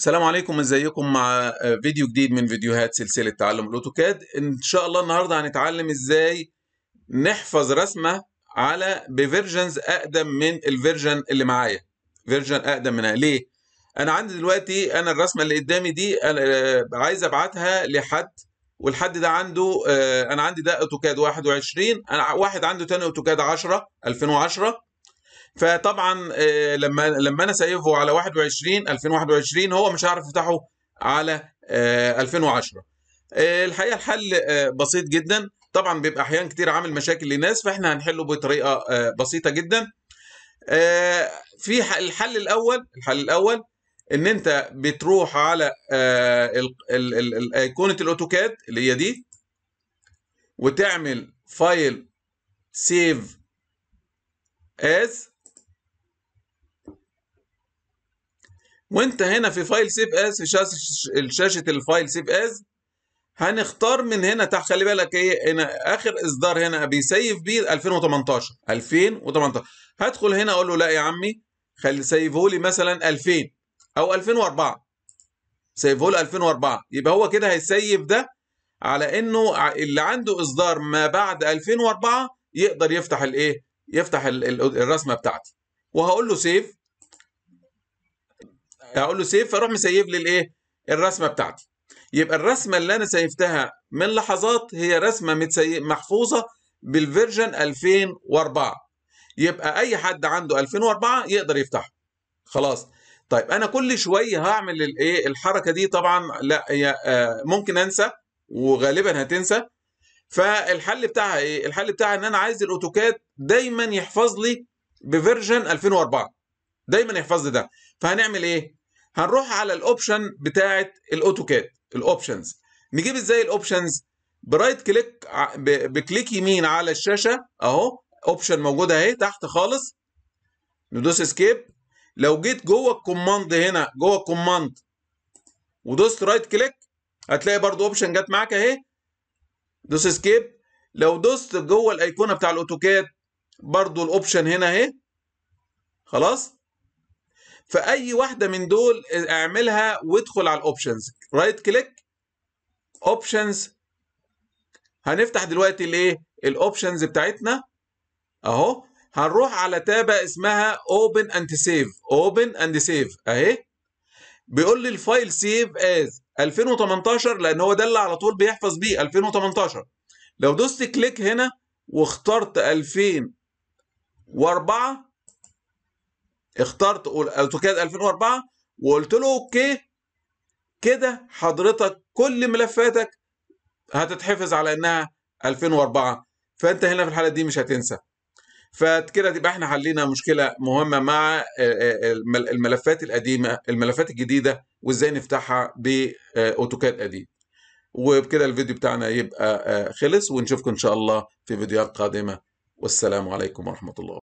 السلام عليكم ازيكم مع آه، فيديو جديد من فيديوهات سلسله تعلم الاوتوكاد ان شاء الله النهارده هنتعلم ازاي نحفظ رسمه على بفيرجنز اقدم من الفيرجن اللي معايا فيرجن اقدم منها ليه انا عندي دلوقتي انا الرسمه اللي قدامي دي انا آه، عايز ابعتها لحد والحد ده عنده آه، انا عندي ده اوتوكاد 21 انا واحد عنده تاني اوتوكاد 10 2010 فطبعا آه، لما لما انا سايفه على 21 2021 هو مش عارف يفتحه على 2010 آه، آه، الحقيقه الحل بسيط جدا طبعا بيبقى احيان كتير عامل مشاكل للناس فاحنا هنحله بطريقه بسيطه جدا في الحل الاول الحل الاول ان انت بتروح على ايقونه الاوتوكاد اللي هي دي وتعمل فايل سيف از وانت هنا في فايل سيف از في شاشه الفايل سيف از هنختار من هنا تحت خلي بالك ايه هنا اخر اصدار هنا بيسيف بيه 2018 2018 هدخل هنا اقول له لا يا عمي خلي سيفه لي مثلا 2000 او 2004 سيفه له 2004 يبقى هو كده هيسيف ده على انه اللي عنده اصدار ما بعد 2004 يقدر يفتح الايه يفتح الرسمه بتاعتي وهقول له سيف هقول له سيف فاروح مسيف لي الايه الرسمه بتاعتي يبقى الرسمه اللي انا سيفتها من لحظات هي رسمه متسي... محفوظه بالفيرجن 2004 يبقى اي حد عنده 2004 يقدر يفتحه خلاص طيب انا كل شويه هعمل الايه الحركه دي طبعا لا هي آه، ممكن انسى وغالبا هتنسى فالحل بتاعها ايه الحل بتاعها ان انا عايز الاوتوكاد دايما يحفظ لي بفيرجن 2004 دايما يحفظ لي ده فهنعمل ايه هنروح على الاوبشن بتاعه الاوتوكاد الاوبشنز نجيب ازاي الاوبشنز برايت كليك بكليك يمين على الشاشه اهو اوبشن موجوده اهي تحت خالص ندوس اسكيب لو جيت جوه الكوماند هنا جوه الكوماند ودوست رايت كليك هتلاقي برضو اوبشن جت معاك اهي دوس اسكيب لو دوست جوه الايقونه بتاع الاوتوكاد برضو الاوبشن هنا اهي خلاص فاي واحده من دول اعملها وادخل على الاوبشنز رايت كليك اوبشنز هنفتح دلوقتي الايه الاوبشنز بتاعتنا اهو هنروح على تابه اسمها اوبن اند سيف اوبن اند سيف اهي بيقول لي الفايل سيف از 2018 لان هو ده اللي على طول بيحفظ بيه 2018 لو دوست كليك هنا واخترت 2004 اخترت اوتوكاد 2004 وقلت له اوكي كده حضرتك كل ملفاتك هتتحفظ على انها 2004 فانت هنا في الحاله دي مش هتنسى فكده تبقى احنا حلينا مشكله مهمه مع الملفات القديمه الملفات الجديده وازاي نفتحها باوتوكاد قديم وبكده الفيديو بتاعنا يبقى آه، خلص ونشوفكم ان شاء الله في فيديوهات قادمه والسلام عليكم ورحمه الله